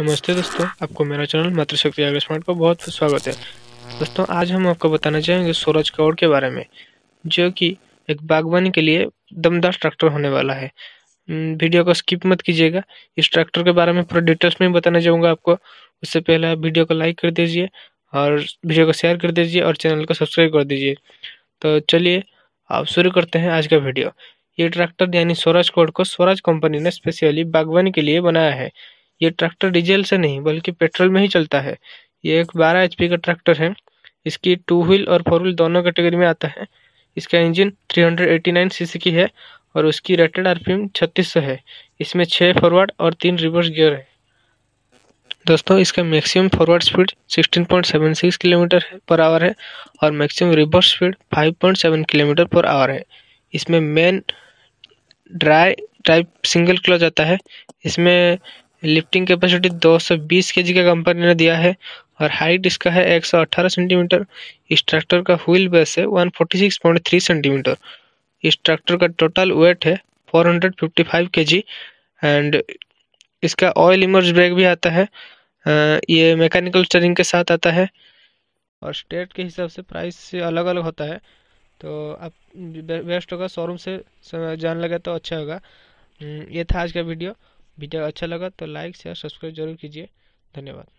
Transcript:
नमस्ते दोस्तों आपको मेरा चैनल मातृशक्ति आगे स्मार्ट पर बहुत स्वागत है दोस्तों आज हम आपको बताना चाहेंगे सूरज कौड़ के बारे में जो कि एक बागवानी के लिए दमदार ट्रैक्टर होने वाला है वीडियो को स्किप मत कीजिएगा इस ट्रैक्टर के बारे में पूरा डिटेल्स में बताना चाहूँगा आपको उससे पहले वीडियो को लाइक कर दीजिए और वीडियो को शेयर कर दीजिए और चैनल को सब्सक्राइब कर दीजिए तो चलिए आप शुरू करते हैं आज का वीडियो ये ट्रैक्टर यानी स्वराज कोड को स्वराज कंपनी ने स्पेशली बागवानी के लिए बनाया है ये ट्रैक्टर डीजल से नहीं बल्कि पेट्रोल में ही चलता है ये एक 12 एचपी का ट्रैक्टर है इसकी टू व्हील और फोर व्हील दोनों कैटेगरी में आता है इसका इंजन 389 सीसी की है और उसकी रेटेड आरपीएम 3600 है इसमें छः फॉरवर्ड और तीन रिवर्स गियर है दोस्तों इसका maximum forward speed 16.76 kilometre per hour है और maximum reverse speed 5.7 kilometre per hour है इसमें main dry type single clutch आता है इसमें लिफ्टिंग कैपेसिटी 220 केजी का कंपनी ने दिया है और हाइट इसका है 118 सेंटीमीटर इस ट्रैक्टर का व्हील बेस है 146.3 सेंटीमीटर इस ट्रैक्टर का टोटल वेट है 455 केजी एंड इसका ऑयल इमर्ज ब्रेक भी आता है ये मैकेनिकल स्टरिंग के साथ आता है और स्टेट के हिसाब से प्राइस से अलग अलग होता है तो आप बेस्ट होगा शोरूम से जान लगे तो अच्छा होगा हम्म, ये था आज का वीडियो वीडियो अच्छा लगा तो लाइक शेयर सब्सक्राइब जरूर कीजिए धन्यवाद